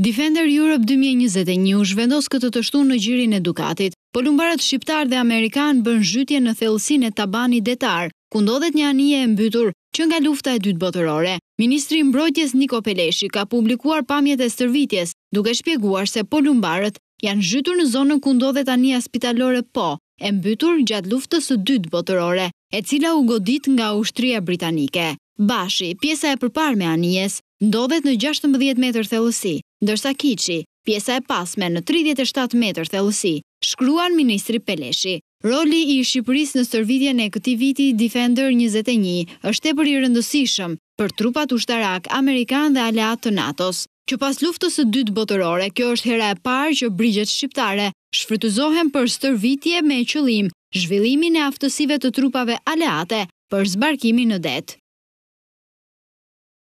Defender Europe 2021 u zhvendos këtë të shtunë në gjirin e Dukatit. Polumbarët shqiptar dhe Amerikan bën zhytje në thellësinë e tabani detar, ku ndodhet një anije e mbytur që nga lufta e dytë botërore. Ministri i Mbrojtjes Niko Peleshi ka publikuar pamjet e stërvitjes, duke shpjeguar se polumbarët janë zhytur në zonën ku ndodhet anija spitalore po, e mbytur gjatë luftës së dytë botërore, e cila u godit nga ushtria britanike. Bashi, pjesa e përparme anijes, ndodhet në 16 metër thellësi ndërsa Kiçi, pjesa e pasme në 37 metër thellësi, shkruan ministri Peleshi. Roli i Shqipërisë në stërvitjen e këtij viti Defender 21 është tepër i rëndësishëm për trupat ushtarak amerikan dhe aleat të NATO-s. Që pas luftës së dytë botërore, kjo është hera e parë që brigjet shqiptare shfrytëzohen për stërvitje me qëllim zhvillimin e aftësive të trupave aleate për zbarkimin në det.